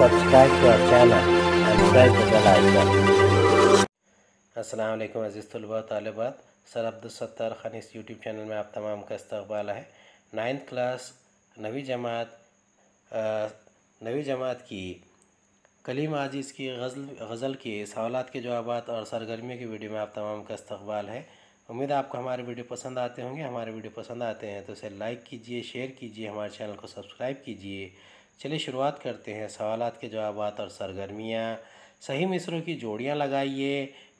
subscribe to our channel and press the bell icon. Aslam अज़ीज़ तलबा तलबात sir Abdul Sattar Khan इस YouTube channel में आप तमाम का इस्तबाल है नाइन्थ क्लास नवी जमात नवी जमात की कलीम आजीज़ की गज़ल गज़ल के सवालत के जवाब और सरगर्मियों की वीडियो में आप तमाम का इस्तबाल है उम्मीद आपको हमारे वीडियो पसंद आते होंगे हमारे वीडियो पसंद आते हैं तो इसे लाइक कीजिए शेयर कीजिए हमारे चैनल को सब्सक्राइब कीजिए चलिए शुरुआत करते हैं सवालात के जवाब और सरगर्मियाँ सही मिसरों की जोड़ियाँ लगाइए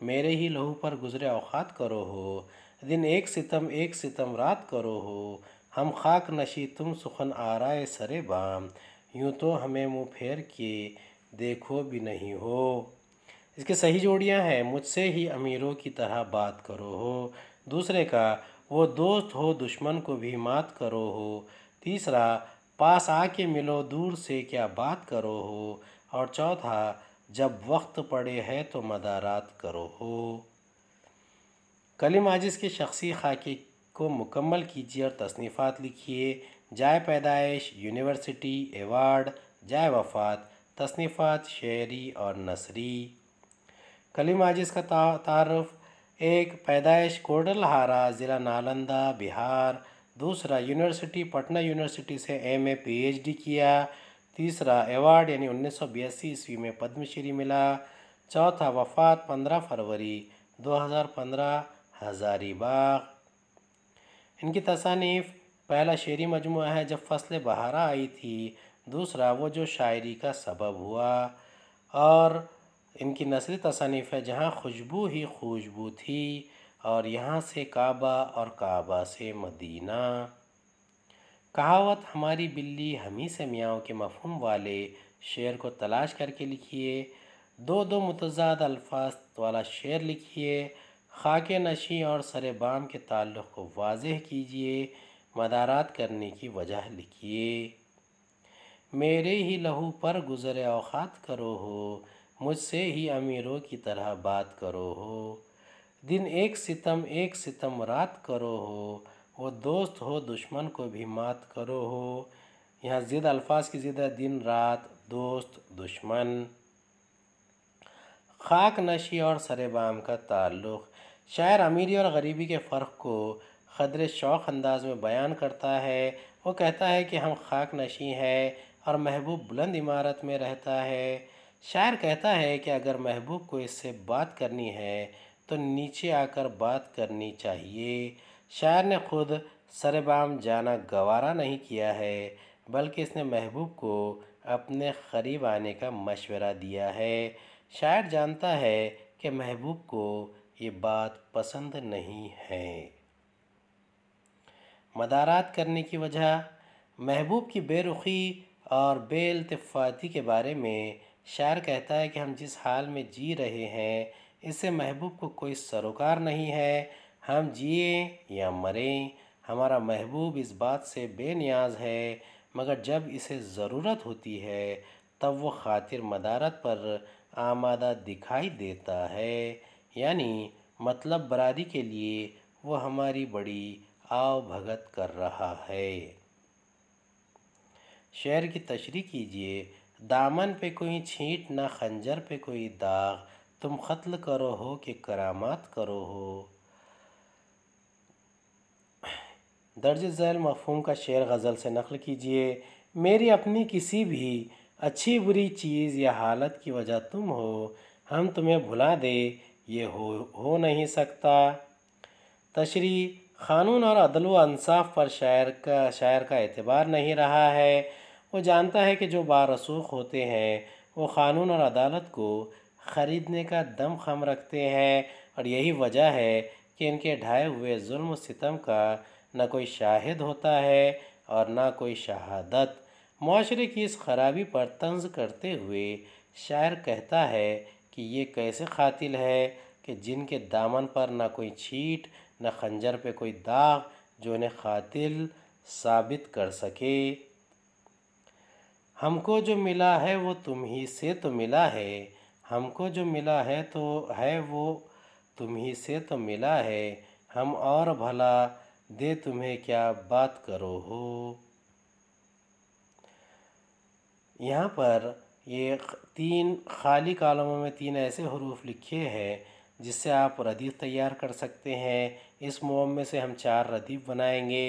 मेरे ही लहू पर गुजरे अवखात करो हो दिन एक सितम एक सितम रात करो हो हम खाक नशी तुम सुखन आराए सरे बाम यूँ तो हमें मुँह फेर के देखो भी नहीं हो इसके सही जोड़ियाँ हैं मुझसे ही अमीरों की तरह बात करो हो दूसरे का वो दोस्त हो दुश्मन को भी मात करो हो तीसरा पास आके मिलो दूर से क्या बात करो हो और चौथा जब वक्त पड़े है तो मदारात करो हो कलिम आजिज़ के शख्सी खाके को मुकम्मल कीजिए और तसनीफ़ात लिखिए जाए पैदाइश यूनिवर्सिटी एवार्ड जाए वफात तसनीफ़ात शेरी और नसरी कलिम आजिज़ का तारफ़ एक पैदाइश कोडलहारा ज़िला नालंदा बिहार दूसरा यूनिवर्सिटी पटना यूनिवर्सिटी से एम ए पी किया तीसरा अवार्ड यानी उन्नीस सौ ईस्वी में पद्मश्री मिला चौथा वफात 15 फरवरी 2015 हज़ारीबाग इनकी तसानीफ़ पहला शेरी मजमु है जब फसल बहारा आई थी दूसरा वो जो शायरी का सबब हुआ और इनकी नसरी तसानीफ़ है जहाँ खुशबू ही खुशबू थी और यहाँ से काबा और काबा से मदीना कहावत हमारी बिल्ली हम ही से मियाँ के मफहम वाले शेर को तलाश करके लिखिए दो दो मुतजाद अल्फाज वाला शेर लिखिए खाक नशी और सर बाम के ताल्लुक़ को वाज कीजिए मदारात करने की वजह लिखिए मेरे ही लहू पर गुज़र अवात करो हो मुझसे ही अमीरों की तरह बात करो हो दिन एक सितम एक सितम रात करो हो वो दोस्त हो दुश्मन को भी मात करो हो यहाँ ज़िद अल्फाज की ज़िद है दिन रात दोस्त दुश्मन खाक नशी और सरेबाम का ताल्लुक़ शायर अमीरी और गरीबी के फ़र्क को खदरे शौक़ अंदाज में बयान करता है वो कहता है कि हम खाक नशी हैं और महबूब बुलंद इमारत में रहता है शायर कहता है कि अगर महबूब को इससे बात करनी है तो नीचे आकर बात करनी चाहिए शायर ने खुद सरबाम जाना गवारा नहीं किया है बल्कि इसने महबूब को अपने करीब आने का मशवरा दिया है शायर जानता है कि महबूब को ये बात पसंद नहीं है मदारात करने की वजह महबूब की बेरुखी और बेल्तफाती के बारे में शायर कहता है कि हम जिस हाल में जी रहे हैं इसे महबूब को कोई सरोकार नहीं है हम जिए या मरें हमारा महबूब इस बात से बेनियाज है मगर जब इसे ज़रूरत होती है तब वो खातिर मदारत पर आमादा दिखाई देता है यानी मतलब बरारी के लिए वो हमारी बड़ी आव भगत कर रहा है शहर की तशरी कीजिए दामन पे कोई छींट ना खंजर पे कोई दाग तुम कत्ल करो हो कि करामात करो हो दर्ज झैल मफहम का शेर गज़ल से नकल कीजिए मेरी अपनी किसी भी अच्छी बुरी चीज़ या हालत की वजह तुम हो हम तुम्हें भुला दे ये हो हो नहीं सकता तशरी क़ानून और अदल वनसाफ़ पर शायर का शायर का एतबार नहीं रहा है वो जानता है कि जो बारसूख होते हैं वो क़ानून और अदालत को ख़रीदने का दम खम रखते हैं और यही वजह है कि इनके ढाए हुए जुल्म सितम का न कोई शाहिद होता है और ना कोई शहादत माशरे की इस खराबी पर तंज करते हुए शायर कहता है कि ये कैसे खातिल है कि जिनके दामन पर ना कोई छीट न खंजर पे कोई दाग जो इन्हें खातिल साबित कर सके हमको जो मिला है वो तुम ही से तो मिला है हमको जो मिला है तो है वो तुम्ही से तो मिला है हम और भला दे तुम्हें क्या बात करो हो यहाँ पर ये तीन खाली कॉलमों में तीन ऐसे हरूफ लिखे हैं जिससे आप रदीफ़ तैयार कर सकते हैं इस मोम में से हम चार रदीफ़ बनाएंगे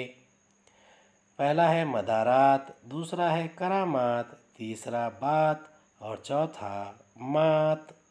पहला है मदारात दूसरा है करामात तीसरा बात और चौथा mat